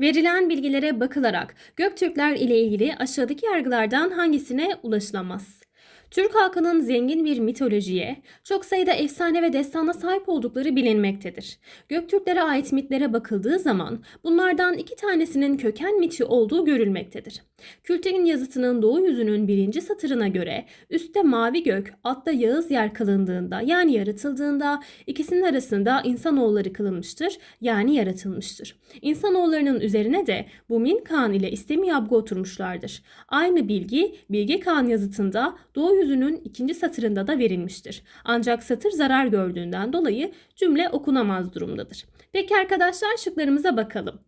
Verilen bilgilere bakılarak Göktürkler ile ilgili aşağıdaki yargılardan hangisine ulaşılamaz? Türk halkının zengin bir mitolojiye, çok sayıda efsane ve destana sahip oldukları bilinmektedir. Göktürklere ait mitlere bakıldığı zaman bunlardan iki tanesinin köken miti olduğu görülmektedir. Kültekin yazıtının doğu yüzünün birinci satırına göre üstte mavi gök, altta yağız yer kılındığında yani yaratıldığında ikisinin arasında insanoğulları kılınmıştır yani yaratılmıştır. İnsanoğullarının üzerine de Bumin Kağan ile İstemi Yabgı oturmuşlardır. Aynı bilgi Bilge Kağan yazıtında doğu yüzünün ikinci satırında da verilmiştir. Ancak satır zarar gördüğünden dolayı cümle okunamaz durumdadır. Peki arkadaşlar şıklarımıza bakalım.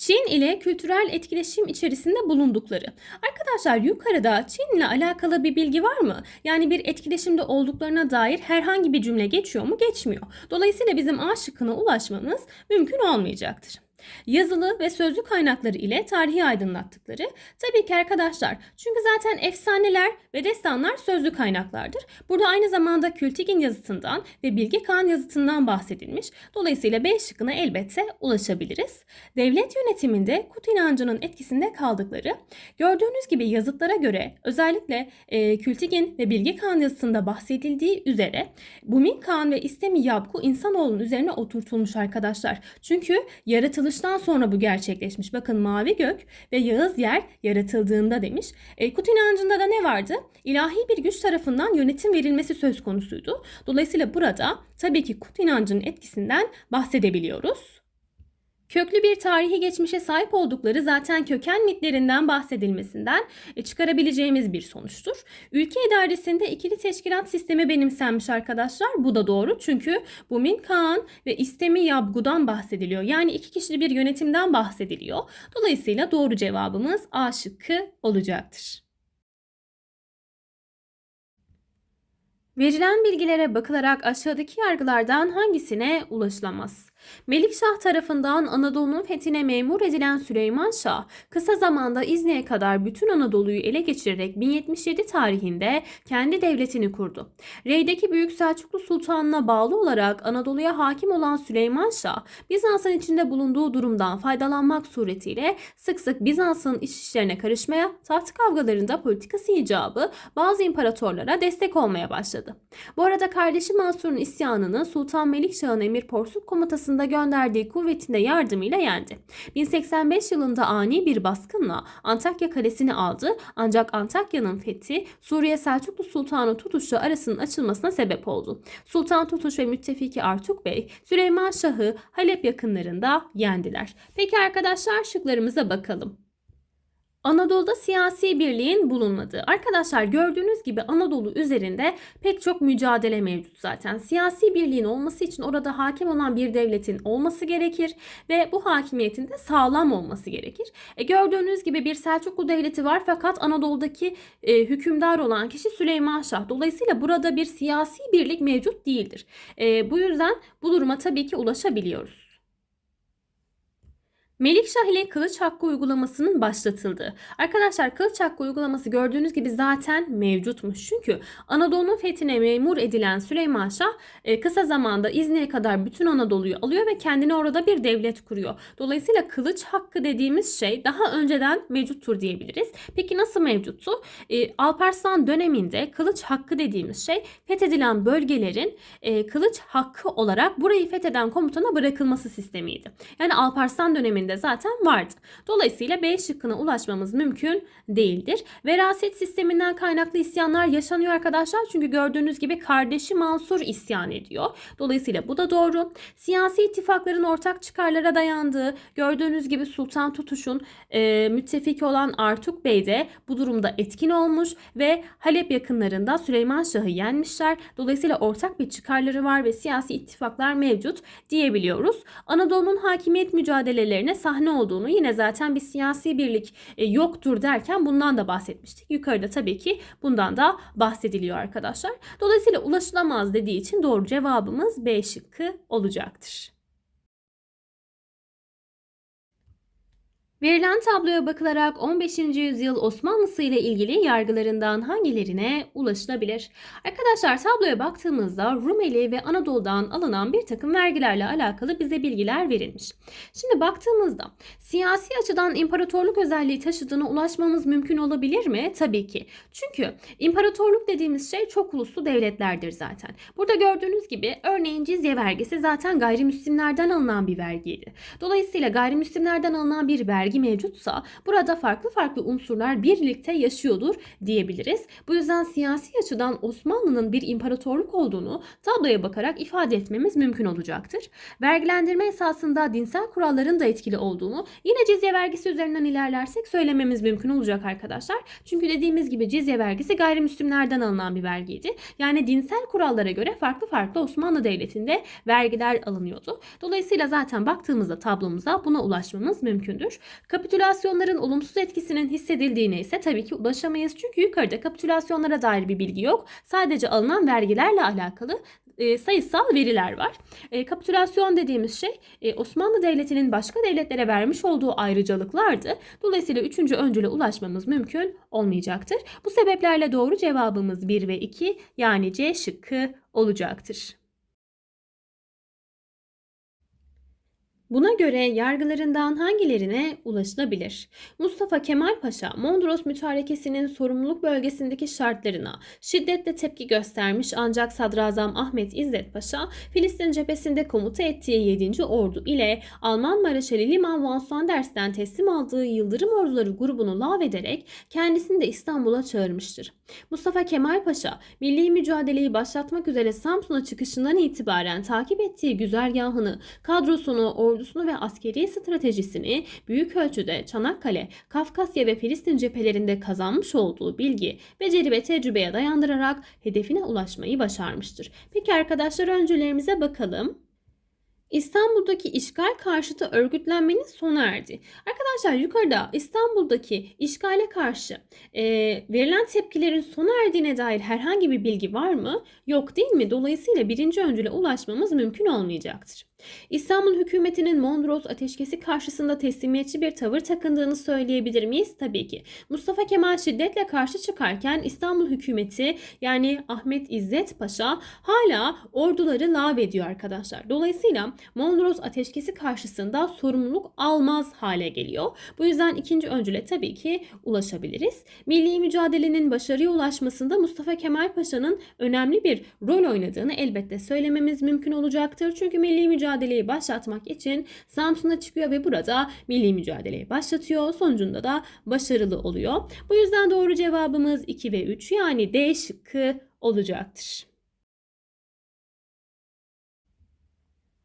Çin ile kültürel etkileşim içerisinde bulundukları. Arkadaşlar yukarıda Çin ile alakalı bir bilgi var mı? Yani bir etkileşimde olduklarına dair herhangi bir cümle geçiyor mu? Geçmiyor. Dolayısıyla bizim A şıkkına ulaşmamız mümkün olmayacaktır. Yazılı ve sözlü kaynakları ile tarihi aydınlattıkları tabii ki arkadaşlar çünkü zaten efsaneler ve destanlar sözlü kaynaklardır. Burada aynı zamanda Kültigin yazıtından ve Bilge Kağan yazıtından bahsedilmiş. Dolayısıyla B şıkkına elbette ulaşabiliriz. Devlet yönetiminde Kutu inancının etkisinde kaldıkları gördüğünüz gibi yazıtlara göre özellikle e, Kültigin ve Bilge Kağan yazısında bahsedildiği üzere Bumin Kağan ve İstemi Yabku insanoğlunun üzerine oturtulmuş arkadaşlar. Çünkü yaratılmış yaratılıştan sonra bu gerçekleşmiş. Bakın mavi gök ve yağız yer yaratıldığında demiş. E, Kut inancında da ne vardı? İlahi bir güç tarafından yönetim verilmesi söz konusuydu. Dolayısıyla burada tabii ki Kut inancının etkisinden bahsedebiliyoruz. Köklü bir tarihi geçmişe sahip oldukları zaten köken mitlerinden bahsedilmesinden e, çıkarabileceğimiz bir sonuçtur. Ülke idaresinde ikili teşkilat sistemi benimsenmiş arkadaşlar. Bu da doğru çünkü bu Min Kaan ve İstemi Yabgu'dan bahsediliyor. Yani iki kişili bir yönetimden bahsediliyor. Dolayısıyla doğru cevabımız A şıkkı olacaktır. Verilen bilgilere bakılarak aşağıdaki yargılardan hangisine ulaşılamaz? Melikşah tarafından Anadolu'nun fethine memur edilen Süleyman Şah, kısa zamanda İznik'e kadar bütün Anadolu'yu ele geçirerek 1077 tarihinde kendi devletini kurdu. Rey'deki Büyük Selçuklu Sultanına bağlı olarak Anadolu'ya hakim olan Süleyman Şah, Bizans'ın içinde bulunduğu durumdan faydalanmak suretiyle sık sık Bizans'ın iç işlerine karışmaya, taht kavgalarında politikası icabı bazı imparatorlara destek olmaya başladı. Bu arada kardeşi Mansur'un isyanını Sultan Melikşah'ın Emir Porsuk komutasına sırasında gönderdiği kuvvetinde yardımıyla yendi. 1085 yılında ani bir baskınla Antakya kalesini aldı ancak Antakya'nın fethi Suriye Selçuklu Sultanı Tutuş'la arasının açılmasına sebep oldu. Sultan Tutuş ve müttefiki Artuk Bey Süleyman Şah'ı Halep yakınlarında yendiler. Peki arkadaşlar şıklarımıza bakalım. Anadolu'da siyasi birliğin bulunmadığı. Arkadaşlar gördüğünüz gibi Anadolu üzerinde pek çok mücadele mevcut zaten. Siyasi birliğin olması için orada hakim olan bir devletin olması gerekir ve bu hakimiyetin de sağlam olması gerekir. E gördüğünüz gibi bir Selçuklu devleti var fakat Anadolu'daki e, hükümdar olan kişi Süleyman Şah. Dolayısıyla burada bir siyasi birlik mevcut değildir. E, bu yüzden bu duruma tabii ki ulaşabiliyoruz. Melikşah ile kılıç hakkı uygulamasının başlatıldı. Arkadaşlar kılıç hakkı uygulaması gördüğünüz gibi zaten mevcutmuş. Çünkü Anadolu'nun fethine memur edilen Süleyman Şah e, kısa zamanda İznik'e kadar bütün Anadolu'yu alıyor ve kendine orada bir devlet kuruyor. Dolayısıyla kılıç hakkı dediğimiz şey daha önceden mevcuttur diyebiliriz. Peki nasıl mevcuttu? E, Alparslan döneminde kılıç hakkı dediğimiz şey fethedilen bölgelerin e, kılıç hakkı olarak burayı fetheden komutana bırakılması sistemiydi. Yani Alparslan döneminde sisteminde zaten vardı. Dolayısıyla B şıkkına ulaşmamız mümkün değildir. Veraset sisteminden kaynaklı isyanlar yaşanıyor arkadaşlar. Çünkü gördüğünüz gibi kardeşi Mansur isyan ediyor. Dolayısıyla bu da doğru. Siyasi ittifakların ortak çıkarlara dayandığı gördüğünüz gibi Sultan Tutuş'un e, müttefiki olan Artuk Bey de bu durumda etkin olmuş ve Halep yakınlarında Süleyman Şah'ı yenmişler. Dolayısıyla ortak bir çıkarları var ve siyasi ittifaklar mevcut diyebiliyoruz. Anadolu'nun hakimiyet mücadelelerine sahne olduğunu yine zaten bir siyasi birlik e, yoktur derken bundan da bahsetmiştik. Yukarıda tabii ki bundan da bahsediliyor arkadaşlar. Dolayısıyla ulaşılamaz dediği için doğru cevabımız B şıkkı olacaktır. Verilen tabloya bakılarak 15. yüzyıl Osmanlısı ile ilgili yargılarından hangilerine ulaşılabilir? Arkadaşlar tabloya baktığımızda Rumeli ve Anadolu'dan alınan bir takım vergilerle alakalı bize bilgiler verilmiş. Şimdi baktığımızda siyasi açıdan imparatorluk özelliği taşıdığına ulaşmamız mümkün olabilir mi? Tabii ki. Çünkü imparatorluk dediğimiz şey çok uluslu devletlerdir zaten. Burada gördüğünüz gibi örneğin cizye vergisi zaten gayrimüslimlerden alınan bir vergiydi. Dolayısıyla gayrimüslimlerden alınan bir vergi vergi mevcutsa burada farklı farklı unsurlar birlikte yaşıyordur diyebiliriz. Bu yüzden siyasi açıdan Osmanlı'nın bir imparatorluk olduğunu tabloya bakarak ifade etmemiz mümkün olacaktır. Vergilendirme esasında dinsel kuralların da etkili olduğunu yine cizye vergisi üzerinden ilerlersek söylememiz mümkün olacak arkadaşlar. Çünkü dediğimiz gibi cizye vergisi gayrimüslimlerden alınan bir vergiydi. Yani dinsel kurallara göre farklı farklı Osmanlı Devleti'nde vergiler alınıyordu. Dolayısıyla zaten baktığımızda tablomuza buna ulaşmamız mümkündür. Kapitülasyonların olumsuz etkisinin hissedildiğine ise tabii ki ulaşamayız. Çünkü yukarıda kapitülasyonlara dair bir bilgi yok. Sadece alınan vergilerle alakalı e, sayısal veriler var. E, kapitülasyon dediğimiz şey e, Osmanlı Devleti'nin başka devletlere vermiş olduğu ayrıcalıklardı. Dolayısıyla üçüncü öncüle ulaşmamız mümkün olmayacaktır. Bu sebeplerle doğru cevabımız 1 ve 2 yani C şıkkı olacaktır. Buna göre yargılarından hangilerine ulaşılabilir? Mustafa Kemal Paşa, Mondros Mütarekesi'nin sorumluluk bölgesindeki şartlarına şiddetle tepki göstermiş ancak Sadrazam Ahmet İzzet Paşa, Filistin cephesinde komuta ettiği 7. Ordu ile Alman Maraşali Liman von Sanders'ten teslim aldığı Yıldırım Orduları grubunu lav ederek kendisini de İstanbul'a çağırmıştır. Mustafa Kemal Paşa, milli mücadeleyi başlatmak üzere Samsun'a çıkışından itibaren takip ettiği güzergahını, kadrosunu, ordu ordusunu ve askeri stratejisini büyük ölçüde Çanakkale, Kafkasya ve Filistin cephelerinde kazanmış olduğu bilgi, beceri ve tecrübeye dayandırarak hedefine ulaşmayı başarmıştır. Peki arkadaşlar öncülerimize bakalım. İstanbul'daki işgal karşıtı örgütlenmenin sona erdi. Arkadaşlar yukarıda İstanbul'daki işgale karşı e, verilen tepkilerin sona erdiğine dair herhangi bir bilgi var mı? Yok değil mi? Dolayısıyla birinci öncüle ulaşmamız mümkün olmayacaktır. İstanbul hükümetinin Mondros ateşkesi karşısında teslimiyetçi bir tavır takındığını söyleyebilir miyiz? Tabii ki. Mustafa Kemal şiddetle karşı çıkarken İstanbul hükümeti yani Ahmet İzzet Paşa hala orduları lav ediyor arkadaşlar. Dolayısıyla Mondros ateşkesi karşısında sorumluluk almaz hale geliyor. Bu yüzden ikinci öncüle tabii ki ulaşabiliriz. Milli mücadelenin başarıya ulaşmasında Mustafa Kemal Paşa'nın önemli bir rol oynadığını elbette söylememiz mümkün olacaktır. Çünkü milli mücadele mücadeleyi başlatmak için Samsun'a çıkıyor ve burada milli mücadeleyi başlatıyor. Sonucunda da başarılı oluyor. Bu yüzden doğru cevabımız 2 ve 3 yani D şıkkı olacaktır.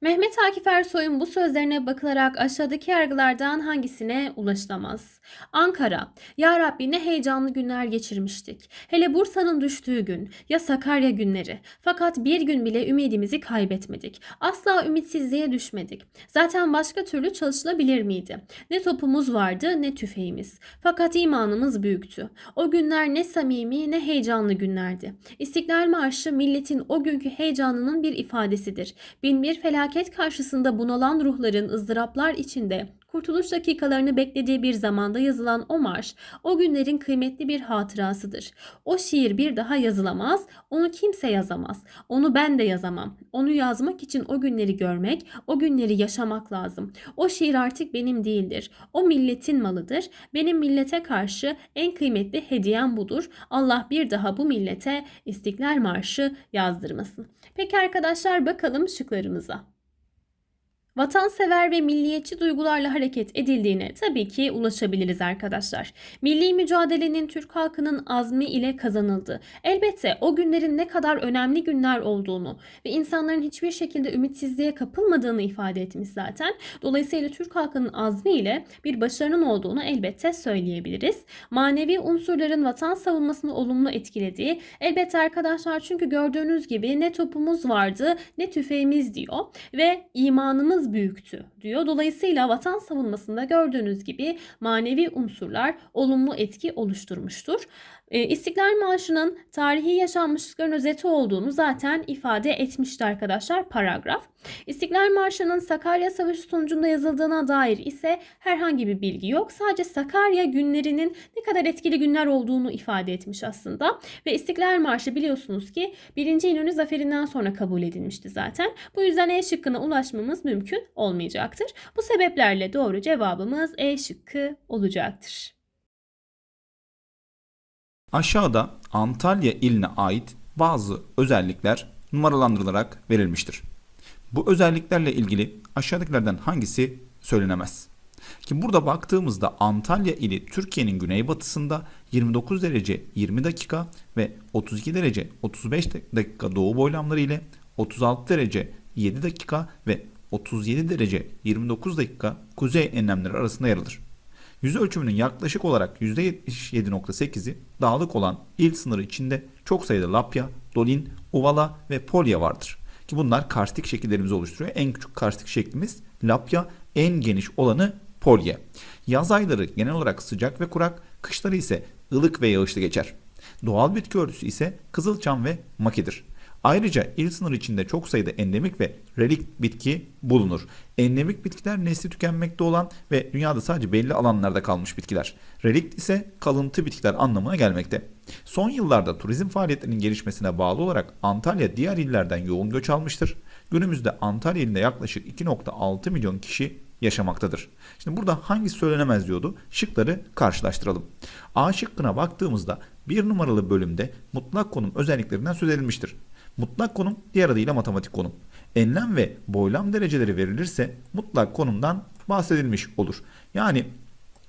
Mehmet Akif Ersoy'un bu sözlerine bakılarak aşağıdaki yargılardan hangisine ulaşılamaz? Ankara, Ya Rabbi ne heyecanlı günler geçirmiştik. Hele Bursa'nın düştüğü gün ya Sakarya günleri. Fakat bir gün bile ümidimizi kaybetmedik. Asla ümitsizliğe düşmedik. Zaten başka türlü çalışılabilir miydi? Ne topumuz vardı ne tüfeğimiz. Fakat imanımız büyüktü. O günler ne samimi ne heyecanlı günlerdi. İstiklal Marşı milletin o günkü heyecanının bir ifadesidir. Bin bir felaket felaket karşısında bunalan ruhların ızdıraplar içinde kurtuluş dakikalarını beklediği bir zamanda yazılan o marş o günlerin kıymetli bir hatırasıdır. O şiir bir daha yazılamaz, onu kimse yazamaz, onu ben de yazamam. Onu yazmak için o günleri görmek, o günleri yaşamak lazım. O şiir artık benim değildir, o milletin malıdır. Benim millete karşı en kıymetli hediyem budur. Allah bir daha bu millete İstiklal Marşı yazdırmasın. Peki arkadaşlar bakalım şıklarımıza vatansever ve milliyetçi duygularla hareket edildiğine tabii ki ulaşabiliriz arkadaşlar. Milli mücadelenin Türk halkının azmi ile kazanıldı. Elbette o günlerin ne kadar önemli günler olduğunu ve insanların hiçbir şekilde ümitsizliğe kapılmadığını ifade etmiş zaten. Dolayısıyla Türk halkının azmi ile bir başarının olduğunu elbette söyleyebiliriz. Manevi unsurların vatan savunmasını olumlu etkilediği elbette arkadaşlar çünkü gördüğünüz gibi ne topumuz vardı ne tüfeğimiz diyor ve imanımız az büyüktü diyor. Dolayısıyla vatan savunmasında gördüğünüz gibi manevi unsurlar olumlu etki oluşturmuştur. Ee, İstiklal Marşı'nın tarihi yaşanmışlıkların özeti olduğunu zaten ifade etmişti arkadaşlar paragraf. İstiklal Marşı'nın Sakarya Savaşı sonucunda yazıldığına dair ise herhangi bir bilgi yok. Sadece Sakarya günlerinin ne kadar etkili günler olduğunu ifade etmiş aslında. Ve İstiklal Marşı biliyorsunuz ki 1. İnönü zaferinden sonra kabul edilmişti zaten. Bu yüzden E şıkkına ulaşmamız mümkün olmayacaktır. Bu sebeplerle doğru cevabımız E şıkkı olacaktır. Aşağıda Antalya iline ait bazı özellikler numaralandırılarak verilmiştir. Bu özelliklerle ilgili aşağıdakilerden hangisi söylenemez? Ki burada baktığımızda Antalya ili Türkiye'nin güneybatısında 29 derece 20 dakika ve 32 derece 35 dakika doğu boylamları ile 36 derece 7 dakika ve 37 derece 29 dakika kuzey enlemleri arasında yer alır yüz ölçümünün yaklaşık olarak %77.8'i dağlık olan il sınırı içinde çok sayıda lapya, dolin, uvala ve polya vardır. Ki bunlar karstik şekillerimizi oluşturuyor. En küçük karstik şeklimiz lapya, en geniş olanı polya. Yaz ayları genel olarak sıcak ve kurak, kışları ise ılık ve yağışlı geçer. Doğal bitki örtüsü ise kızılçam ve makidir. Ayrıca il sınırı içinde çok sayıda endemik ve relik bitki bulunur. Endemik bitkiler nesli tükenmekte olan ve dünyada sadece belli alanlarda kalmış bitkiler. Relikt ise kalıntı bitkiler anlamına gelmekte. Son yıllarda turizm faaliyetlerinin gelişmesine bağlı olarak Antalya diğer illerden yoğun göç almıştır. Günümüzde Antalya ilinde yaklaşık 2.6 milyon kişi yaşamaktadır. Şimdi burada hangisi söylenemez diyordu? Şıkları karşılaştıralım. A şıkkına baktığımızda bir numaralı bölümde mutlak konum özelliklerinden söz edilmiştir. Mutlak konum diğer adıyla matematik konum. Enlem ve boylam dereceleri verilirse mutlak konumdan bahsedilmiş olur. Yani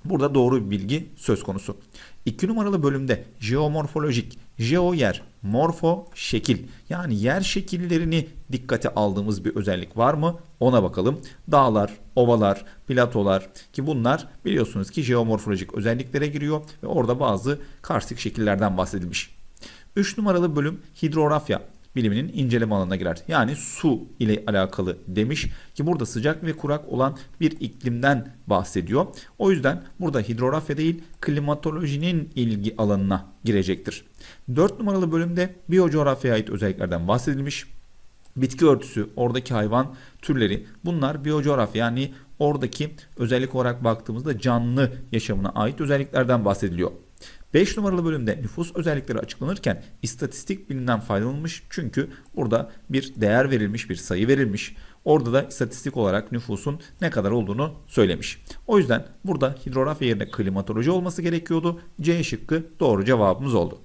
burada doğru bir bilgi söz konusu. 2 numaralı bölümde jeomorfolojik, jeo yer, morfo şekil yani yer şekillerini dikkate aldığımız bir özellik var mı? Ona bakalım. Dağlar, ovalar, platolar ki bunlar biliyorsunuz ki jeomorfolojik özelliklere giriyor ve orada bazı karstik şekillerden bahsedilmiş. 3 numaralı bölüm hidrografya biliminin inceleme alanına girer. Yani su ile alakalı demiş ki burada sıcak ve kurak olan bir iklimden bahsediyor. O yüzden burada hidrografya değil klimatolojinin ilgi alanına girecektir. 4 numaralı bölümde biyocoğrafyaya ait özelliklerden bahsedilmiş. Bitki örtüsü, oradaki hayvan türleri bunlar biyocoğrafya yani oradaki özellik olarak baktığımızda canlı yaşamına ait özelliklerden bahsediliyor. 5 numaralı bölümde nüfus özellikleri açıklanırken istatistik bilinen faydalanılmış çünkü burada bir değer verilmiş, bir sayı verilmiş. Orada da istatistik olarak nüfusun ne kadar olduğunu söylemiş. O yüzden burada hidrografya yerine klimatoloji olması gerekiyordu. C şıkkı doğru cevabımız oldu.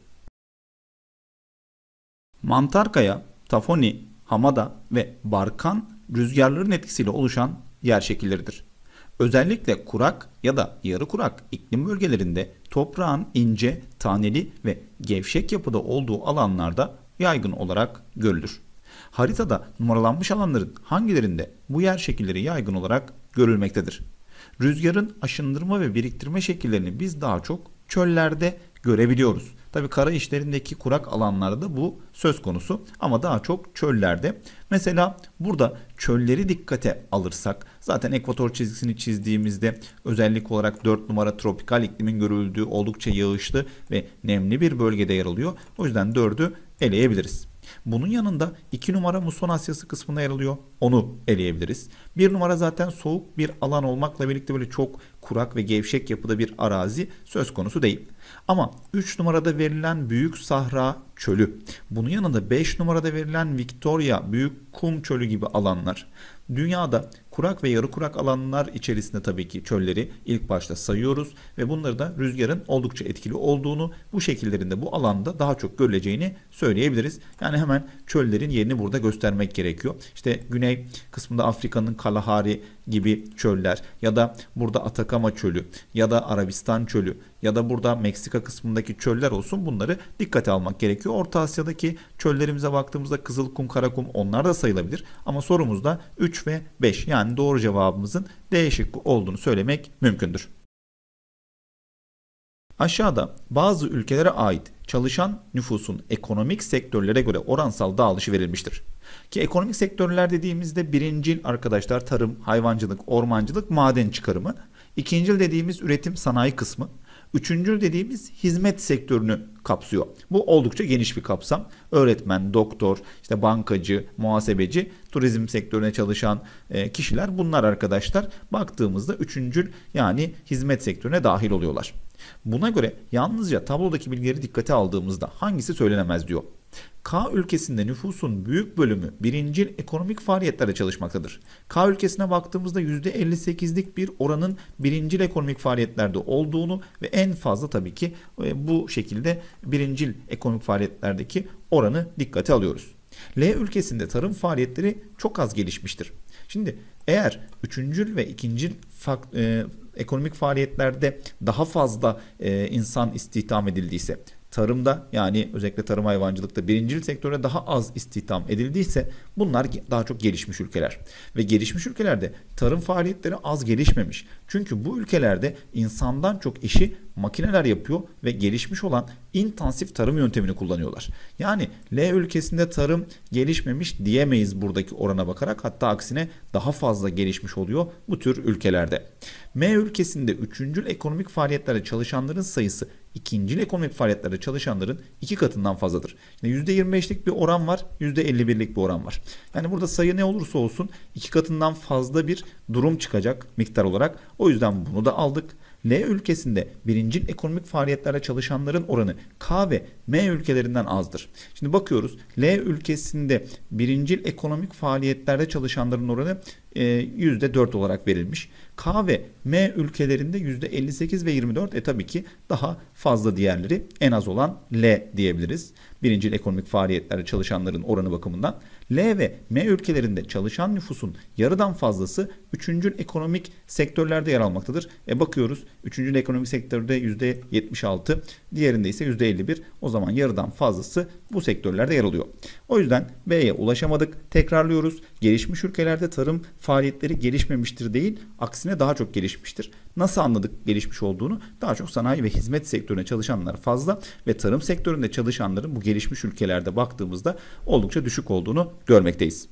Mantarkaya, Tafoni, Hamada ve Barkan rüzgarların etkisiyle oluşan yer şekilleridir. Özellikle kurak ya da yarı kurak iklim bölgelerinde toprağın ince, taneli ve gevşek yapıda olduğu alanlarda yaygın olarak görülür. Haritada numaralanmış alanların hangilerinde bu yer şekilleri yaygın olarak görülmektedir. Rüzgarın aşındırma ve biriktirme şekillerini biz daha çok çöllerde görebiliyoruz. Tabi kara işlerindeki kurak alanlarda bu söz konusu ama daha çok çöllerde. Mesela burada çölleri dikkate alırsak Zaten ekvator çizgisini çizdiğimizde özellik olarak 4 numara tropikal iklimin görüldüğü oldukça yağışlı ve nemli bir bölgede yer alıyor. O yüzden 4'ü eleyebiliriz. Bunun yanında 2 numara muson Asyası kısmına yer alıyor. Onu eleyebiliriz. 1 numara zaten soğuk bir alan olmakla birlikte böyle çok kurak ve gevşek yapıda bir arazi söz konusu değil. Ama 3 numarada verilen Büyük Sahra Çölü, bunun yanında 5 numarada verilen Victoria Büyük Kum Çölü gibi alanlar, Dünyada kurak ve yarı kurak alanlar içerisinde tabii ki çölleri ilk başta sayıyoruz ve bunları da rüzgarın oldukça etkili olduğunu, bu şekillerinde bu alanda daha çok görüleceğini söyleyebiliriz. Yani hemen çöllerin yerini burada göstermek gerekiyor. İşte güney kısmında Afrika'nın Kalahari gibi çöller ya da burada Atakama çölü ya da Arabistan çölü ya da burada Meksika kısmındaki çöller olsun bunları dikkate almak gerekiyor. Orta Asya'daki çöllerimize baktığımızda Kızılkum, Karakum onlar da sayılabilir ama sorumuzda 3 ve 5. Yani doğru cevabımızın D şıkkı olduğunu söylemek mümkündür. Aşağıda bazı ülkelere ait çalışan nüfusun ekonomik sektörlere göre oransal dağılışı verilmiştir. Ki ekonomik sektörler dediğimizde birincil arkadaşlar tarım, hayvancılık, ormancılık, maden çıkarımı. İkincil dediğimiz üretim sanayi kısmı. Üçüncü dediğimiz hizmet sektörünü kapsıyor. Bu oldukça geniş bir kapsam. Öğretmen, doktor, işte bankacı, muhasebeci, turizm sektörüne çalışan e, kişiler bunlar arkadaşlar. Baktığımızda üçüncü yani hizmet sektörüne dahil oluyorlar. Buna göre yalnızca tablodaki bilgileri dikkate aldığımızda hangisi söylenemez diyor. K ülkesinde nüfusun büyük bölümü birincil ekonomik faaliyetlerde çalışmaktadır. K ülkesine baktığımızda %58'lik bir oranın birincil ekonomik faaliyetlerde olduğunu ve en fazla tabii ki e, bu şekilde birincil ekonomik faaliyetlerdeki oranı dikkate alıyoruz. L ülkesinde tarım faaliyetleri çok az gelişmiştir. Şimdi eğer üçüncül ve ikincil e, ekonomik faaliyetlerde daha fazla e, insan istihdam edildiyse tarımda yani özellikle tarım hayvancılıkta birincil sektöre daha az istihdam edildiyse bunlar daha çok gelişmiş ülkeler. Ve gelişmiş ülkelerde tarım faaliyetleri az gelişmemiş. Çünkü bu ülkelerde insandan çok işi makineler yapıyor ve gelişmiş olan intensif tarım yöntemini kullanıyorlar. Yani L ülkesinde tarım gelişmemiş diyemeyiz buradaki orana bakarak hatta aksine daha fazla gelişmiş oluyor bu tür ülkelerde. M ülkesinde üçüncül ekonomik faaliyetlerde çalışanların sayısı ikinci ekonomik faaliyetlerde çalışanların iki katından fazladır. Şimdi %25'lik bir oran var, %51'lik bir oran var. Yani burada sayı ne olursa olsun iki katından fazla bir durum çıkacak miktar olarak. O yüzden bunu da aldık. L ülkesinde birincil ekonomik faaliyetlerde çalışanların oranı K ve M ülkelerinden azdır. Şimdi bakıyoruz L ülkesinde birincil ekonomik faaliyetlerde çalışanların oranı %4 e, olarak verilmiş. K ve M ülkelerinde %58 ve 24 e tabii ki daha fazla diğerleri en az olan L diyebiliriz. Birincil ekonomik faaliyetlerde çalışanların oranı bakımından. L ve M ülkelerinde çalışan nüfusun yarıdan fazlası 3. ekonomik sektörlerde yer almaktadır. E bakıyoruz 3. ekonomik sektörde yüzde %76, diğerinde ise yüzde %51. O zaman yarıdan fazlası bu sektörlerde yer alıyor. O yüzden B'ye ulaşamadık. Tekrarlıyoruz. Gelişmiş ülkelerde tarım faaliyetleri gelişmemiştir değil, aksine daha çok gelişmiştir. Nasıl anladık gelişmiş olduğunu? Daha çok sanayi ve hizmet sektörüne çalışanlar fazla ve tarım sektöründe çalışanların bu gelişmiş ülkelerde baktığımızda oldukça düşük olduğunu görmekteyiz.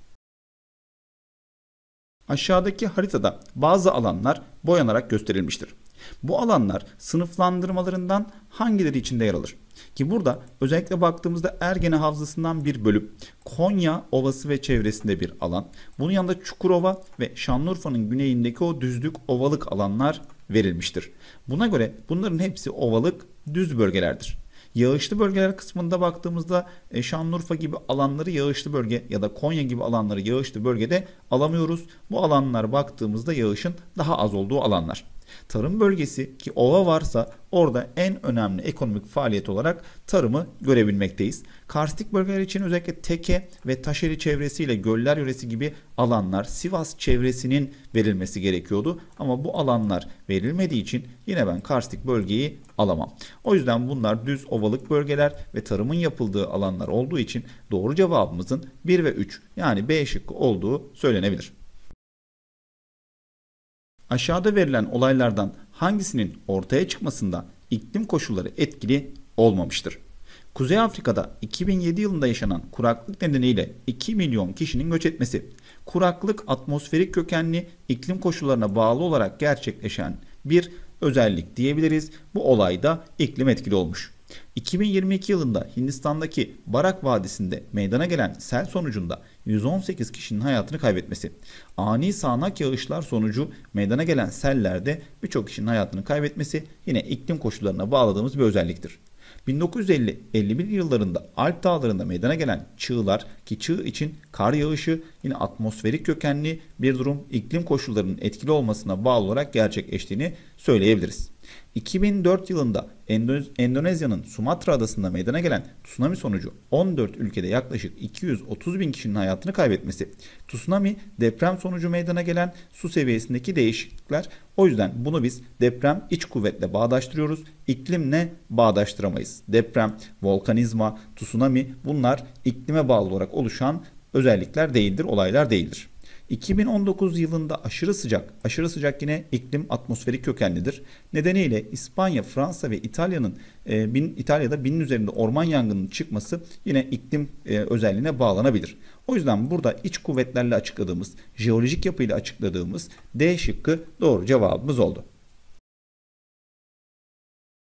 Aşağıdaki haritada bazı alanlar boyanarak gösterilmiştir. Bu alanlar sınıflandırmalarından hangileri içinde yer alır? Ki burada özellikle baktığımızda Ergene Havzası'ndan bir bölüm, Konya Ovası ve çevresinde bir alan. Bunun yanında Çukurova ve Şanlıurfa'nın güneyindeki o düzlük ovalık alanlar verilmiştir. Buna göre bunların hepsi ovalık düz bölgelerdir. Yağışlı bölgeler kısmında baktığımızda e, Şanlıurfa gibi alanları yağışlı bölge ya da Konya gibi alanları yağışlı bölgede alamıyoruz. Bu alanlar baktığımızda yağışın daha az olduğu alanlar. Tarım bölgesi ki ova varsa orada en önemli ekonomik faaliyet olarak tarımı görebilmekteyiz. Karstik bölgeler için özellikle Teke ve Taşeri çevresiyle Göller yöresi gibi alanlar Sivas çevresinin verilmesi gerekiyordu. Ama bu alanlar verilmediği için yine ben karstik bölgeyi alamam. O yüzden bunlar düz ovalık bölgeler ve tarımın yapıldığı alanlar olduğu için doğru cevabımızın 1 ve 3 yani B şıkkı olduğu söylenebilir. Aşağıda verilen olaylardan hangisinin ortaya çıkmasında iklim koşulları etkili olmamıştır? Kuzey Afrika'da 2007 yılında yaşanan kuraklık nedeniyle 2 milyon kişinin göç etmesi, kuraklık atmosferik kökenli iklim koşullarına bağlı olarak gerçekleşen bir özellik diyebiliriz. Bu olayda iklim etkili olmuş. 2022 yılında Hindistan'daki Barak Vadisi'nde meydana gelen sel sonucunda 118 kişinin hayatını kaybetmesi. Ani sağanak yağışlar sonucu meydana gelen sellerde birçok kişinin hayatını kaybetmesi yine iklim koşullarına bağladığımız bir özelliktir. 1950-51 yıllarında Alp dağlarında meydana gelen çığlar ki çığ için kar yağışı yine atmosferik kökenli bir durum iklim koşullarının etkili olmasına bağlı olarak gerçekleştiğini söyleyebiliriz. 2004 yılında Endonezya'nın Sumatra adasında meydana gelen tsunami sonucu 14 ülkede yaklaşık 230 bin kişinin hayatını kaybetmesi. Tsunami deprem sonucu meydana gelen su seviyesindeki değişiklikler. O yüzden bunu biz deprem iç kuvvetle bağdaştırıyoruz. İklimle bağdaştıramayız. Deprem, volkanizma, tsunami bunlar iklime bağlı olarak oluşan özellikler değildir, olaylar değildir. 2019 yılında aşırı sıcak, aşırı sıcak yine iklim atmosferik kökenlidir. Nedeniyle İspanya, Fransa ve İtalya'nın e, bin, İtalya'da binin üzerinde orman yangının çıkması yine iklim e, özelliğine bağlanabilir. O yüzden burada iç kuvvetlerle açıkladığımız, jeolojik yapıyla açıkladığımız D şıkkı doğru cevabımız oldu.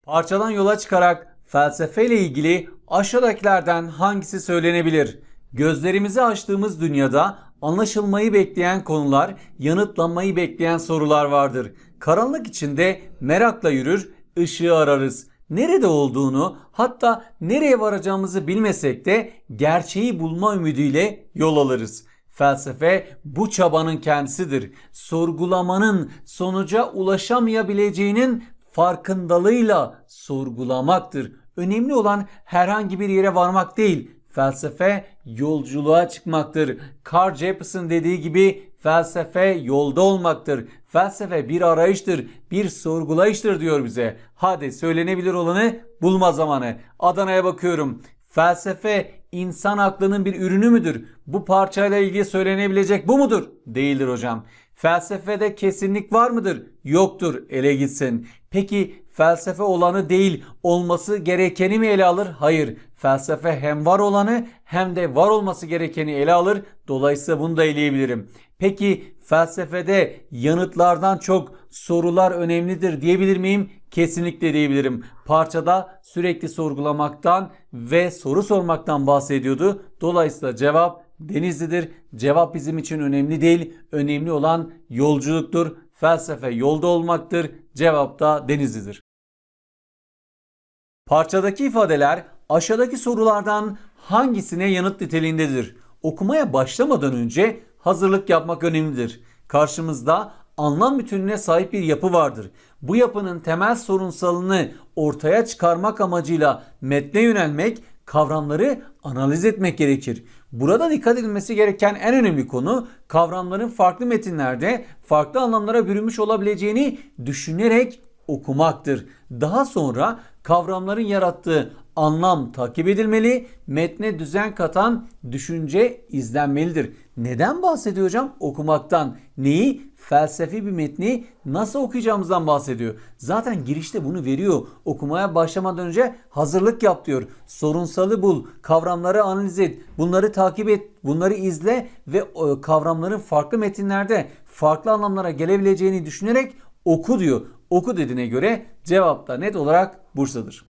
Parçadan yola çıkarak felsefeyle ilgili aşağıdakilerden hangisi söylenebilir? Gözlerimizi açtığımız dünyada anlaşılmayı bekleyen konular, yanıtlanmayı bekleyen sorular vardır. Karanlık içinde merakla yürür, ışığı ararız. Nerede olduğunu hatta nereye varacağımızı bilmesek de gerçeği bulma ümidiyle yol alırız. Felsefe bu çabanın kendisidir. Sorgulamanın sonuca ulaşamayabileceğinin farkındalığıyla sorgulamaktır. Önemli olan herhangi bir yere varmak değil, Felsefe yolculuğa çıkmaktır. Carl Jepsen dediği gibi felsefe yolda olmaktır. Felsefe bir arayıştır, bir sorgulayıştır diyor bize. Hadi söylenebilir olanı bulma zamanı. Adana'ya bakıyorum. Felsefe insan aklının bir ürünü müdür? Bu parçayla ilgili söylenebilecek bu mudur? Değildir hocam. Felsefede kesinlik var mıdır? Yoktur ele gitsin. Peki felsefe olanı değil olması gerekeni mi ele alır? Hayır. Felsefe hem var olanı hem de var olması gerekeni ele alır. Dolayısıyla bunu da eleyebilirim. Peki felsefede yanıtlardan çok sorular önemlidir diyebilir miyim? Kesinlikle diyebilirim. Parçada sürekli sorgulamaktan ve soru sormaktan bahsediyordu. Dolayısıyla cevap Denizli'dir. Cevap bizim için önemli değil. Önemli olan yolculuktur. Felsefe yolda olmaktır. Cevap da Denizli'dir. Parçadaki ifadeler aşağıdaki sorulardan hangisine yanıt niteliğindedir? Okumaya başlamadan önce hazırlık yapmak önemlidir. Karşımızda anlam bütününe sahip bir yapı vardır. Bu yapının temel sorunsalını ortaya çıkarmak amacıyla metne yönelmek, kavramları analiz etmek gerekir. Burada dikkat edilmesi gereken en önemli konu kavramların farklı metinlerde farklı anlamlara bürünmüş olabileceğini düşünerek okumaktır. Daha sonra kavramların yarattığı anlam takip edilmeli, metne düzen katan düşünce izlenmelidir. Neden bahsediyor hocam? Okumaktan. Neyi? Felsefi bir metni nasıl okuyacağımızdan bahsediyor. Zaten girişte bunu veriyor. Okumaya başlamadan önce hazırlık yap diyor. Sorunsalı bul, kavramları analiz et, bunları takip et, bunları izle ve e, kavramların farklı metinlerde farklı anlamlara gelebileceğini düşünerek oku diyor oku dediğine göre cevap da net olarak Bursa'dır.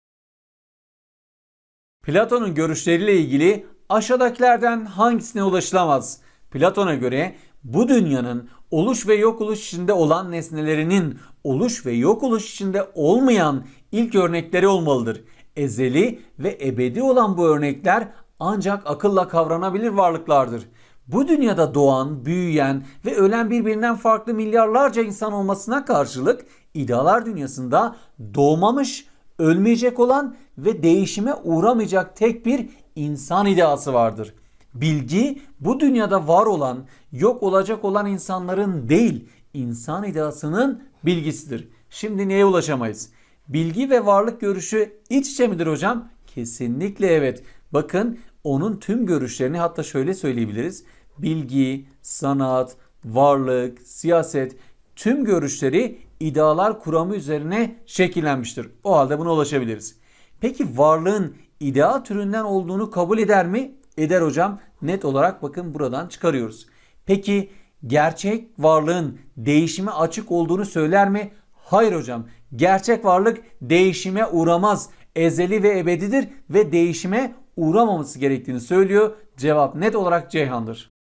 Platon'un görüşleriyle ilgili aşağıdakilerden hangisine ulaşılamaz? Platon'a göre bu dünyanın oluş ve yok oluş içinde olan nesnelerinin oluş ve yok oluş içinde olmayan ilk örnekleri olmalıdır. Ezeli ve ebedi olan bu örnekler ancak akılla kavranabilir varlıklardır. Bu dünyada doğan, büyüyen ve ölen birbirinden farklı milyarlarca insan olmasına karşılık idealar dünyasında doğmamış, ölmeyecek olan ve değişime uğramayacak tek bir insan ideası vardır. Bilgi bu dünyada var olan, yok olacak olan insanların değil, insan ideasının bilgisidir. Şimdi neye ulaşamayız? Bilgi ve varlık görüşü iç içe midir hocam? Kesinlikle evet. Bakın onun tüm görüşlerini hatta şöyle söyleyebiliriz bilgi, sanat, varlık, siyaset tüm görüşleri idealar kuramı üzerine şekillenmiştir. O halde buna ulaşabiliriz. Peki varlığın idea türünden olduğunu kabul eder mi? Eder hocam. Net olarak bakın buradan çıkarıyoruz. Peki gerçek varlığın değişime açık olduğunu söyler mi? Hayır hocam. Gerçek varlık değişime uğramaz. Ezeli ve ebedidir ve değişime uğramaması gerektiğini söylüyor. Cevap net olarak Ceyhan'dır.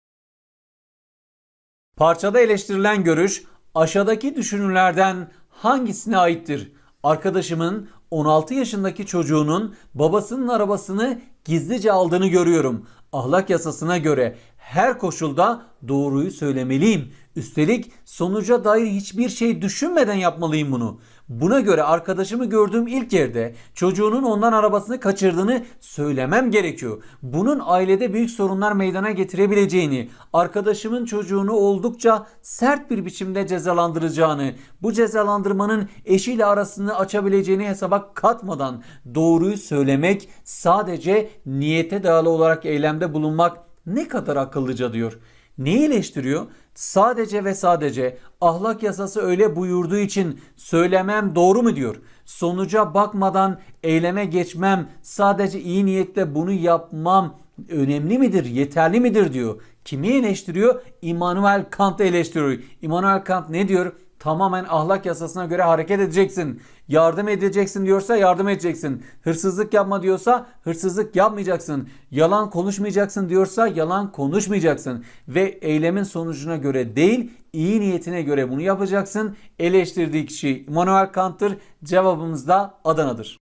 Parçada eleştirilen görüş aşağıdaki düşünürlerden hangisine aittir? Arkadaşımın 16 yaşındaki çocuğunun babasının arabasını gizlice aldığını görüyorum. Ahlak yasasına göre her koşulda doğruyu söylemeliyim. Üstelik sonuca dair hiçbir şey düşünmeden yapmalıyım bunu. Buna göre arkadaşımı gördüğüm ilk yerde çocuğunun ondan arabasını kaçırdığını söylemem gerekiyor. Bunun ailede büyük sorunlar meydana getirebileceğini, arkadaşımın çocuğunu oldukça sert bir biçimde cezalandıracağını, bu cezalandırmanın eşiyle arasını açabileceğini hesaba katmadan doğruyu söylemek sadece niyete dayalı olarak eylemde bulunmak ne kadar akıllıca diyor. Neyi eleştiriyor? Sadece ve sadece ahlak yasası öyle buyurduğu için söylemem doğru mu diyor? Sonuca bakmadan eyleme geçmem, sadece iyi niyetle bunu yapmam önemli midir, yeterli midir diyor. Kimi eleştiriyor? Immanuel Kant eleştiriyor. Immanuel Kant ne diyor? Tamamen ahlak yasasına göre hareket edeceksin. Yardım edeceksin diyorsa yardım edeceksin. Hırsızlık yapma diyorsa hırsızlık yapmayacaksın. Yalan konuşmayacaksın diyorsa yalan konuşmayacaksın. Ve eylemin sonucuna göre değil iyi niyetine göre bunu yapacaksın. Eleştirdiği kişi Immanuel Kant'tır. Cevabımız da Adana'dır.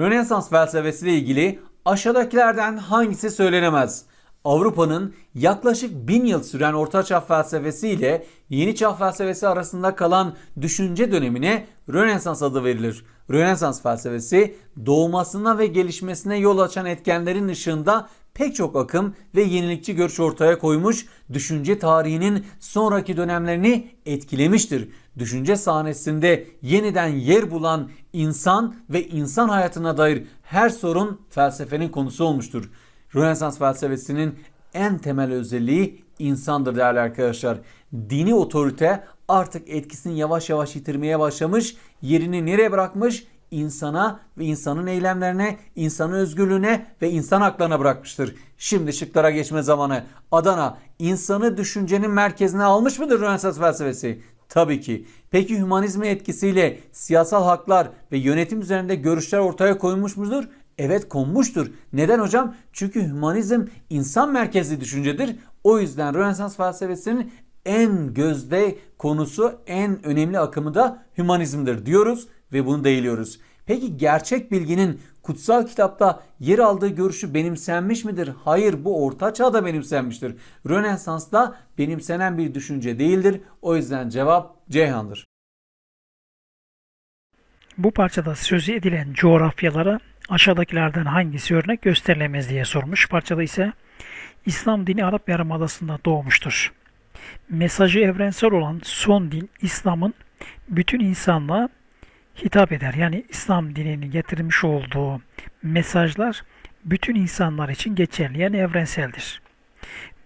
Rönesans felsefesiyle ilgili aşağıdakilerden hangisi söylenemez? Avrupa'nın yaklaşık bin yıl süren ortaçağ felsefesi ile Yeni Çağ felsefesi arasında kalan düşünce dönemine Rönesans adı verilir. Rönesans felsefesi doğmasına ve gelişmesine yol açan etkenlerin ışığında pek çok akım ve yenilikçi görüş ortaya koymuş, düşünce tarihinin sonraki dönemlerini etkilemiştir. Düşünce sahnesinde yeniden yer bulan insan ve insan hayatına dair her sorun felsefenin konusu olmuştur. Rönesans felsefesinin en temel özelliği insandır değerli arkadaşlar. Dini otorite artık etkisini yavaş yavaş yitirmeye başlamış. Yerini nereye bırakmış? İnsana ve insanın eylemlerine, insanın özgürlüğüne ve insan haklarına bırakmıştır. Şimdi şıklara geçme zamanı. Adana insanı düşüncenin merkezine almış mıdır Rönesans felsefesi? Tabii ki. Peki hümanizmin etkisiyle siyasal haklar ve yönetim üzerinde görüşler ortaya koymuş mudur? Evet konmuştur. Neden hocam? Çünkü hümanizm insan merkezli düşüncedir. O yüzden Rönesans felsefesinin en gözde konusu, en önemli akımı da hümanizmdir diyoruz ve bunu değiliyoruz. Peki gerçek bilginin kutsal kitapta yer aldığı görüşü benimsenmiş midir? Hayır bu orta çağda benimsenmiştir. Rönesans'ta benimsenen bir düşünce değildir. O yüzden cevap Ceyhan'dır. Bu parçada sözü edilen coğrafyalara aşağıdakilerden hangisi örnek gösterilemez diye sormuş. Parçada ise İslam dini Arap Yarımadası'nda doğmuştur. Mesajı evrensel olan son din İslam'ın bütün insanlığa hitap eder. Yani İslam dininin getirmiş olduğu mesajlar bütün insanlar için geçerli yani evrenseldir.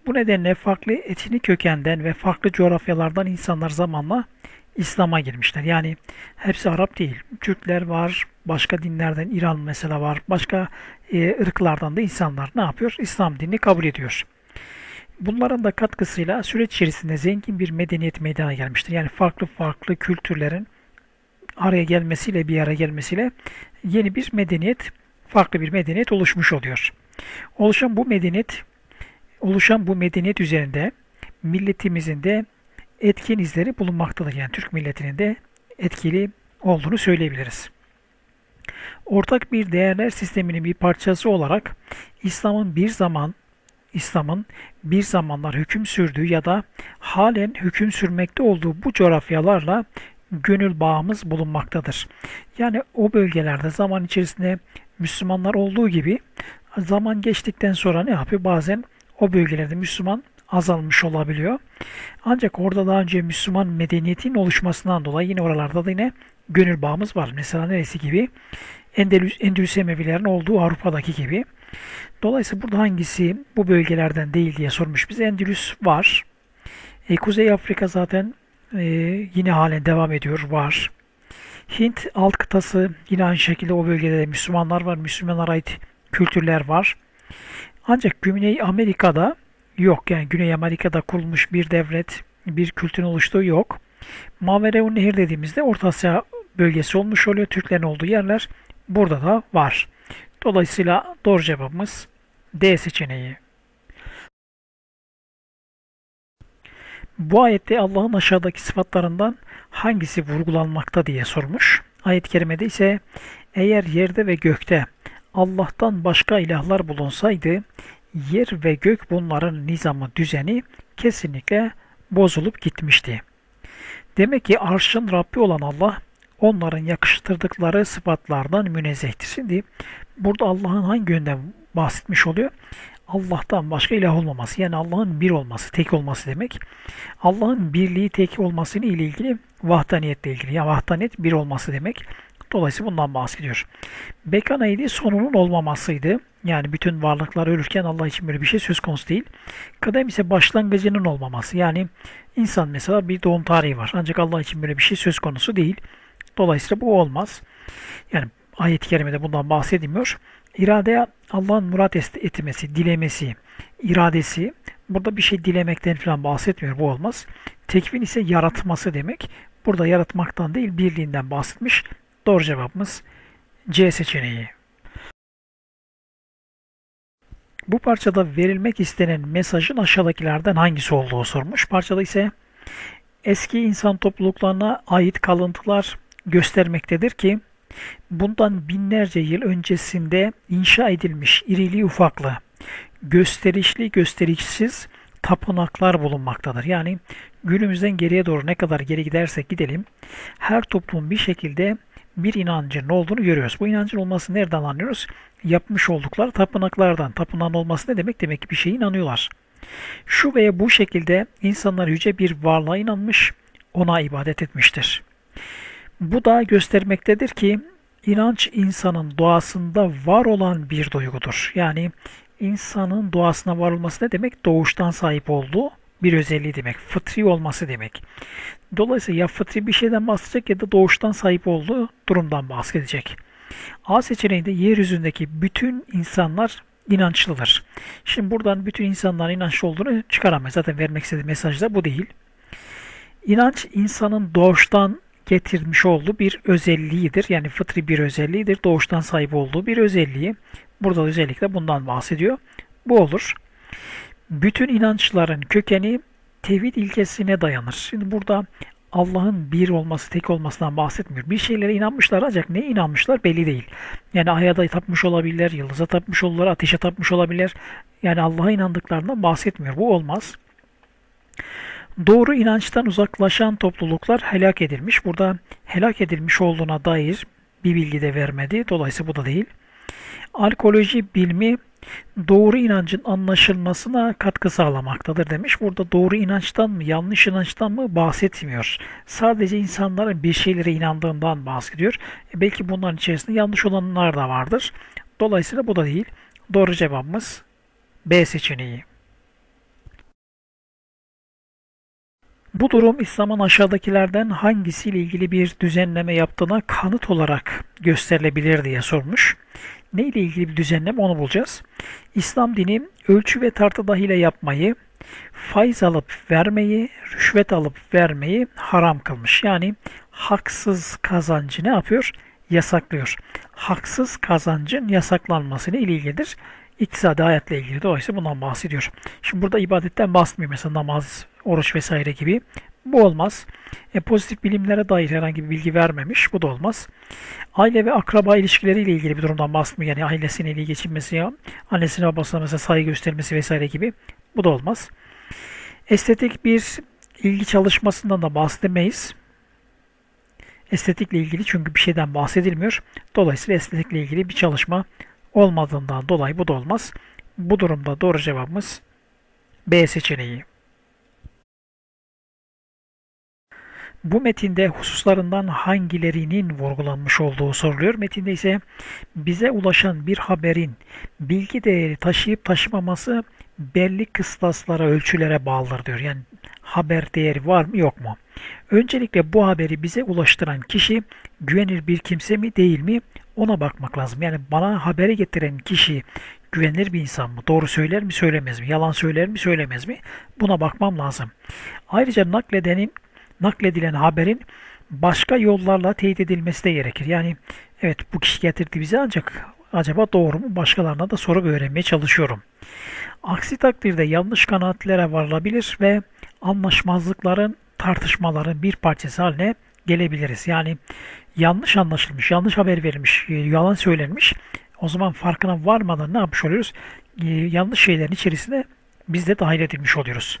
Bu nedenle farklı etnik kökenden ve farklı coğrafyalardan insanlar zamanla İslam'a girmişler. Yani hepsi Arap değil. Türkler var, başka dinlerden İran mesela var, başka e, ırklardan da insanlar ne yapıyor? İslam dinini kabul ediyor. Bunların da katkısıyla süreç içerisinde zengin bir medeniyet meydana gelmiştir. Yani farklı farklı kültürlerin araya gelmesiyle bir araya gelmesiyle yeni bir medeniyet, farklı bir medeniyet oluşmuş oluyor. Oluşan bu medeniyet, oluşan bu medeniyet üzerinde milletimizin de etkin izleri bulunmaktadır. Yani Türk milletinin de etkili olduğunu söyleyebiliriz. Ortak bir değerler sisteminin bir parçası olarak İslam'ın bir zaman İslam'ın bir zamanlar hüküm sürdüğü ya da halen hüküm sürmekte olduğu bu coğrafyalarla gönül bağımız bulunmaktadır. Yani o bölgelerde zaman içerisinde Müslümanlar olduğu gibi zaman geçtikten sonra ne yapıyor? Bazen o bölgelerde Müslüman azalmış olabiliyor. Ancak orada daha önce Müslüman medeniyetin oluşmasından dolayı yine oralarda da yine gönül bağımız var. Mesela neresi gibi? Endülüs, Endülüs Emevilerin olduğu Avrupa'daki gibi. Dolayısıyla burada hangisi bu bölgelerden değil diye sormuş. Biz Endülüs var. E, Kuzey Afrika zaten e, yine halen devam ediyor. Var. Hint alt kıtası yine aynı şekilde o bölgede Müslümanlar var. Müslümanlara ait kültürler var. Ancak Güney Amerika'da yok. Yani Güney Amerika'da kurulmuş bir devlet, bir kültürün oluştuğu yok. Mavereu Nehir dediğimizde Orta Asya bölgesi olmuş oluyor. Türklerin olduğu yerler burada da var. Dolayısıyla doğru cevabımız D seçeneği. Bu ayette Allah'ın aşağıdaki sıfatlarından hangisi vurgulanmakta diye sormuş. Ayet-i kerimede ise eğer yerde ve gökte Allah'tan başka ilahlar bulunsaydı yer ve gök bunların nizamı düzeni kesinlikle bozulup gitmişti. Demek ki arşın Rabbi olan Allah onların yakıştırdıkları sıfatlardan münezzehtir. Şimdi burada Allah'ın hangi yönden bahsetmiş oluyor? Allah'tan başka ilah olmaması yani Allah'ın bir olması, tek olması demek. Allah'ın birliği tek olmasını ile ilgili vahdaniyetle ilgili. Yani vahdaniyet bir olması demek. Dolayısıyla bundan bahsediyor. Beka neydi? Sonunun olmamasıydı. Yani bütün varlıklar ölürken Allah için böyle bir şey söz konusu değil. Kadem ise başlangıcının olmaması. Yani insan mesela bir doğum tarihi var. Ancak Allah için böyle bir şey söz konusu değil. Dolayısıyla bu olmaz. Yani ayet-i kerimede bundan bahsedilmiyor. İrade Allah'ın murat etmesi, dilemesi, iradesi. Burada bir şey dilemekten falan bahsetmiyor. Bu olmaz. Tekvin ise yaratması demek. Burada yaratmaktan değil birliğinden bahsetmiş. Doğru cevabımız C seçeneği. Bu parçada verilmek istenen mesajın aşağıdakilerden hangisi olduğu sormuş. Parçada ise eski insan topluluklarına ait kalıntılar göstermektedir ki bundan binlerce yıl öncesinde inşa edilmiş irili ufaklı, gösterişli gösterişsiz tapınaklar bulunmaktadır. Yani günümüzden geriye doğru ne kadar geri gidersek gidelim her toplum bir şekilde bir inancın ne olduğunu görüyoruz. Bu inancın olması nereden anlıyoruz? Yapmış oldukları tapınaklardan. Tapınan olması ne demek? Demek ki bir şeye inanıyorlar. Şu veya bu şekilde insanlar yüce bir varlığa inanmış, ona ibadet etmiştir. Bu da göstermektedir ki inanç insanın doğasında var olan bir duygudur. Yani insanın doğasına var olması ne demek? Doğuştan sahip olduğu bir özelliği demek. Fıtri olması demek. Dolayısıyla ya fıtri bir şeyden bahsedecek ya da doğuştan sahip olduğu durumdan bahsedecek. A seçeneğinde yeryüzündeki bütün insanlar inançlıdır. Şimdi buradan bütün insanların inançlı olduğunu çıkaramayız. Zaten vermek istediği mesaj da bu değil. İnanç insanın doğuştan getirmiş olduğu bir özelliğidir. Yani fıtri bir özelliğidir. Doğuştan sahip olduğu bir özelliği. Burada özellikle bundan bahsediyor. Bu olur bütün inançların kökeni tevhid ilkesine dayanır. Şimdi burada Allah'ın bir olması, tek olmasından bahsetmiyor. Bir şeylere inanmışlar ancak ne inanmışlar belli değil. Yani ayada tapmış olabilirler, yıldıza tapmış olabilirler, ateşe tapmış olabilirler. Yani Allah'a inandıklarından bahsetmiyor. Bu olmaz. Doğru inançtan uzaklaşan topluluklar helak edilmiş. Burada helak edilmiş olduğuna dair bir bilgi de vermedi. Dolayısıyla bu da değil. Arkeoloji bilmi doğru inancın anlaşılmasına katkı sağlamaktadır demiş. Burada doğru inançtan mı, yanlış inançtan mı bahsetmiyor. Sadece insanların bir şeylere inandığından bahsediyor. E belki bunların içerisinde yanlış olanlar da vardır. Dolayısıyla bu da değil. Doğru cevabımız B seçeneği. Bu durum İslam'ın aşağıdakilerden hangisiyle ilgili bir düzenleme yaptığına kanıt olarak gösterilebilir diye sormuş ne ile ilgili bir düzenleme onu bulacağız. İslam dini ölçü ve tartı dahile yapmayı, faiz alıp vermeyi, rüşvet alıp vermeyi haram kılmış. Yani haksız kazancı ne yapıyor? Yasaklıyor. Haksız kazancın yasaklanmasını ile ilgilidir. İktisadi hayatla ilgili Dolayısıyla bundan bahsediyor. Şimdi burada ibadetten bahsetmiyor mesela namaz, oruç vesaire gibi bu olmaz. E, pozitif bilimlere dair herhangi bir bilgi vermemiş. Bu da olmaz. Aile ve akraba ilişkileriyle ilgili bir durumdan bahsetmiyor. Yani ailesine ilgi geçinmesi, ya, annesine babasına mesela saygı göstermesi vesaire gibi. Bu da olmaz. Estetik bir ilgi çalışmasından da bahsedemeyiz. Estetikle ilgili çünkü bir şeyden bahsedilmiyor. Dolayısıyla estetikle ilgili bir çalışma olmadığından dolayı bu da olmaz. Bu durumda doğru cevabımız B seçeneği. Bu metinde hususlarından hangilerinin vurgulanmış olduğu soruluyor. Metinde ise bize ulaşan bir haberin bilgi değeri taşıyıp taşımaması belli kıstaslara, ölçülere bağlıdır diyor. Yani haber değeri var mı yok mu? Öncelikle bu haberi bize ulaştıran kişi güvenilir bir kimse mi değil mi ona bakmak lazım. Yani bana haberi getiren kişi güvenilir bir insan mı? Doğru söyler mi söylemez mi? Yalan söyler mi söylemez mi? Buna bakmam lazım. Ayrıca nakledenin nakledilen haberin başka yollarla teyit edilmesi de gerekir. Yani evet bu kişi getirdi bize ancak acaba doğru mu? Başkalarına da sorup öğrenmeye çalışıyorum. Aksi takdirde yanlış kanaatlere varılabilir ve anlaşmazlıkların, tartışmaların bir parçası haline gelebiliriz. Yani yanlış anlaşılmış, yanlış haber verilmiş, e, yalan söylenmiş. O zaman farkına varmadan ne yapmış oluyoruz? E, yanlış şeylerin içerisine biz de dahil edilmiş oluyoruz.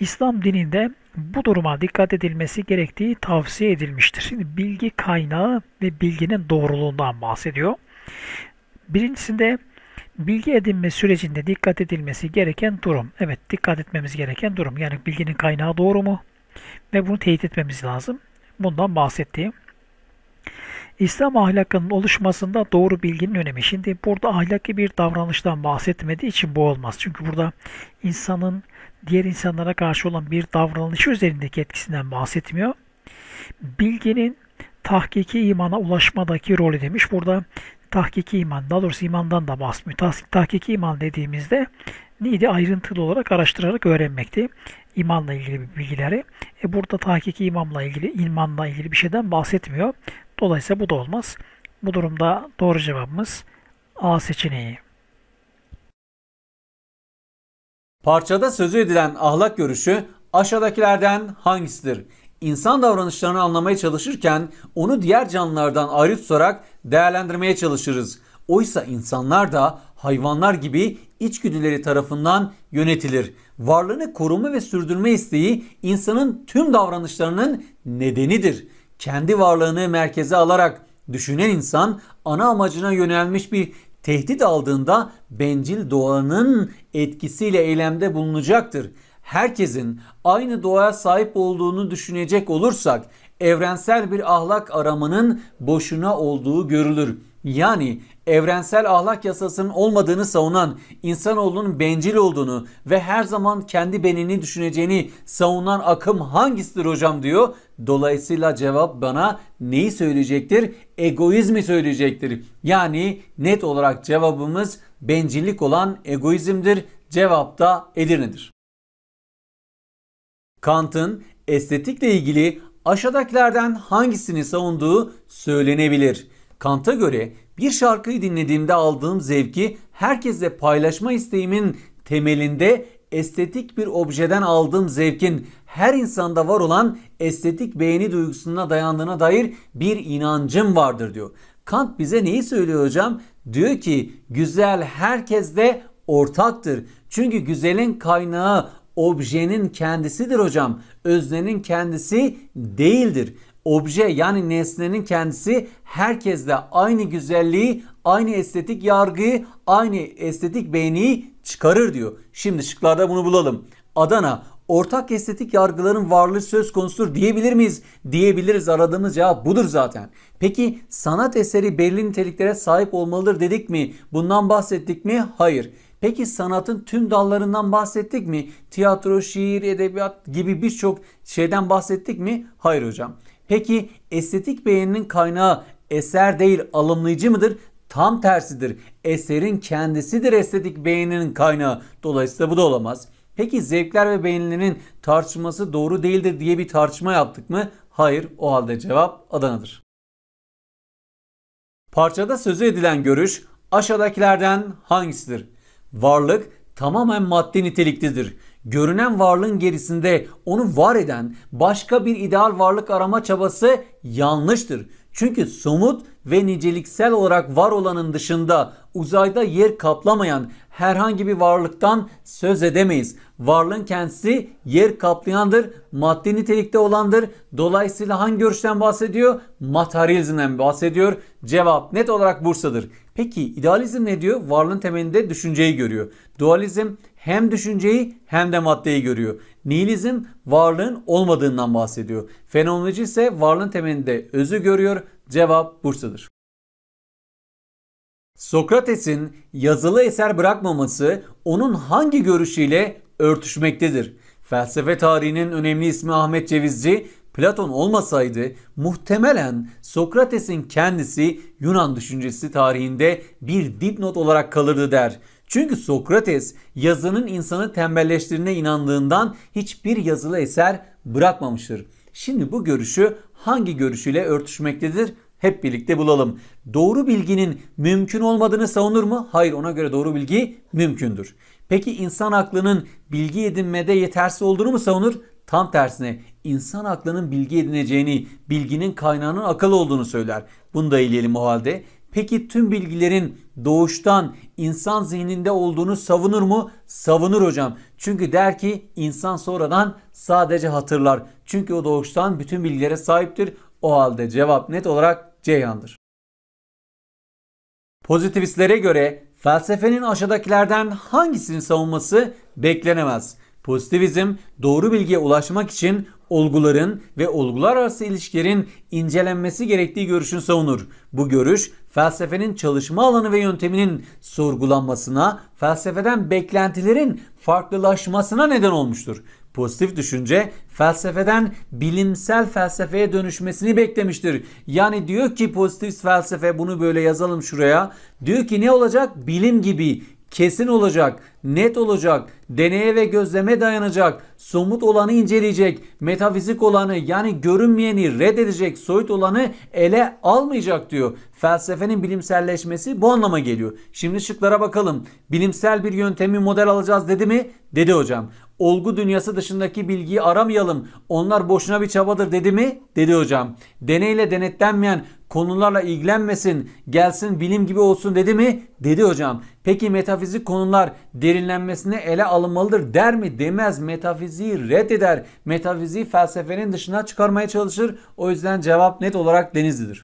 İslam dininde bu duruma dikkat edilmesi gerektiği tavsiye edilmiştir. Şimdi bilgi kaynağı ve bilginin doğruluğundan bahsediyor. Birincisinde bilgi edinme sürecinde dikkat edilmesi gereken durum. Evet dikkat etmemiz gereken durum. Yani bilginin kaynağı doğru mu? Ve bunu teyit etmemiz lazım. Bundan bahsettiğim. İslam ahlakının oluşmasında doğru bilginin önemi. Şimdi burada ahlaki bir davranıştan bahsetmediği için bu olmaz. Çünkü burada insanın diğer insanlara karşı olan bir davranışı üzerindeki etkisinden bahsetmiyor. Bilginin tahkiki imana ulaşmadaki rolü demiş. Burada tahkiki iman, daha doğrusu imandan da bahsetmiyor. Tah tahkiki iman dediğimizde neydi? Ayrıntılı olarak araştırarak öğrenmekti. İmanla ilgili bilgileri. E burada tahkiki imamla ilgili, imanla ilgili bir şeyden bahsetmiyor. Dolayısıyla bu da olmaz. Bu durumda doğru cevabımız A seçeneği. Parçada sözü edilen ahlak görüşü aşağıdakilerden hangisidir? İnsan davranışlarını anlamaya çalışırken onu diğer canlılardan ayrı tutarak değerlendirmeye çalışırız. Oysa insanlar da hayvanlar gibi içgüdüleri tarafından yönetilir. Varlığını koruma ve sürdürme isteği insanın tüm davranışlarının nedenidir. Kendi varlığını merkeze alarak düşünen insan ana amacına yönelmiş bir tehdit aldığında bencil doğanın etkisiyle eylemde bulunacaktır. Herkesin aynı doğaya sahip olduğunu düşünecek olursak evrensel bir ahlak aramanın boşuna olduğu görülür. Yani evrensel ahlak yasasının olmadığını savunan, insanoğlunun bencil olduğunu ve her zaman kendi benini düşüneceğini savunan akım hangisidir hocam diyor. Dolayısıyla cevap bana neyi söyleyecektir? Egoizmi söyleyecektir. Yani net olarak cevabımız bencillik olan egoizmdir. Cevap da Edirne'dir. Kant'ın estetikle ilgili aşağıdakilerden hangisini savunduğu söylenebilir. Kant'a göre bir şarkıyı dinlediğimde aldığım zevki herkesle paylaşma isteğimin temelinde estetik bir objeden aldığım zevkin her insanda var olan estetik beğeni duygusuna dayandığına dair bir inancım vardır diyor. Kant bize neyi söylüyor hocam? Diyor ki güzel herkeste ortaktır. Çünkü güzelin kaynağı objenin kendisidir hocam. Öznenin kendisi değildir obje yani nesnenin kendisi herkeste aynı güzelliği, aynı estetik yargıyı, aynı estetik beğeniyi çıkarır diyor. Şimdi şıklarda bunu bulalım. Adana ortak estetik yargıların varlığı söz konusudur diyebilir miyiz? Diyebiliriz aradığımız cevap budur zaten. Peki sanat eseri belli niteliklere sahip olmalıdır dedik mi? Bundan bahsettik mi? Hayır. Peki sanatın tüm dallarından bahsettik mi? Tiyatro, şiir, edebiyat gibi birçok şeyden bahsettik mi? Hayır hocam. Peki estetik beğeninin kaynağı eser değil alımlayıcı mıdır? Tam tersidir. Eserin kendisidir estetik beğeninin kaynağı. Dolayısıyla bu da olamaz. Peki zevkler ve beğenilerin tartışması doğru değildir diye bir tartışma yaptık mı? Hayır. O halde cevap Adana'dır. Parçada sözü edilen görüş aşağıdakilerden hangisidir? Varlık tamamen maddi niteliklidir görünen varlığın gerisinde onu var eden başka bir ideal varlık arama çabası yanlıştır. Çünkü somut ve niceliksel olarak var olanın dışında uzayda yer kaplamayan herhangi bir varlıktan söz edemeyiz. Varlığın kendisi yer kaplayandır, maddi nitelikte olandır. Dolayısıyla hangi görüşten bahsediyor? Materyalizmden bahsediyor. Cevap net olarak Bursa'dır. Peki idealizm ne diyor? Varlığın temelinde düşünceyi görüyor. Dualizm hem düşünceyi hem de maddeyi görüyor. Nihilizm varlığın olmadığından bahsediyor. Fenomenoloji ise varlığın temelinde özü görüyor. Cevap Bursa'dır. Sokrates'in yazılı eser bırakmaması onun hangi görüşüyle örtüşmektedir? Felsefe tarihinin önemli ismi Ahmet Cevizci, Platon olmasaydı muhtemelen Sokrates'in kendisi Yunan düşüncesi tarihinde bir dipnot olarak kalırdı der. Çünkü Sokrates yazının insanı tembelleştirine inandığından hiçbir yazılı eser bırakmamıştır. Şimdi bu görüşü hangi görüşüyle örtüşmektedir? Hep birlikte bulalım. Doğru bilginin mümkün olmadığını savunur mu? Hayır ona göre doğru bilgi mümkündür. Peki insan aklının bilgi edinmede yetersiz olduğunu mu savunur? Tam tersine insan aklının bilgi edineceğini, bilginin kaynağının akıl olduğunu söyler. Bunu da eleyelim o halde. Peki tüm bilgilerin doğuştan insan zihninde olduğunu savunur mu? Savunur hocam. Çünkü der ki insan sonradan sadece hatırlar. Çünkü o doğuştan bütün bilgilere sahiptir. O halde cevap net olarak Ceyhan'dır. Pozitivistlere göre felsefenin aşağıdakilerden hangisini savunması beklenemez? Pozitivizm doğru bilgiye ulaşmak için olguların ve olgular arası ilişkilerin incelenmesi gerektiği görüşünü savunur. Bu görüş felsefenin çalışma alanı ve yönteminin sorgulanmasına, felsefeden beklentilerin farklılaşmasına neden olmuştur. Pozitif düşünce felsefeden bilimsel felsefeye dönüşmesini beklemiştir. Yani diyor ki pozitif felsefe bunu böyle yazalım şuraya. Diyor ki ne olacak? Bilim gibi kesin olacak, net olacak, deneye ve gözleme dayanacak, somut olanı inceleyecek, metafizik olanı yani görünmeyeni reddedecek, soyut olanı ele almayacak diyor. Felsefenin bilimselleşmesi bu anlama geliyor. Şimdi şıklara bakalım. Bilimsel bir yöntemi model alacağız dedi mi? Dedi hocam olgu dünyası dışındaki bilgiyi aramayalım. Onlar boşuna bir çabadır dedi mi? Dedi hocam. Deneyle denetlenmeyen konularla ilgilenmesin, gelsin bilim gibi olsun dedi mi? Dedi hocam. Peki metafizik konular derinlenmesine ele alınmalıdır der mi? Demez. Metafiziği reddeder. Metafiziği felsefenin dışına çıkarmaya çalışır. O yüzden cevap net olarak Denizli'dir.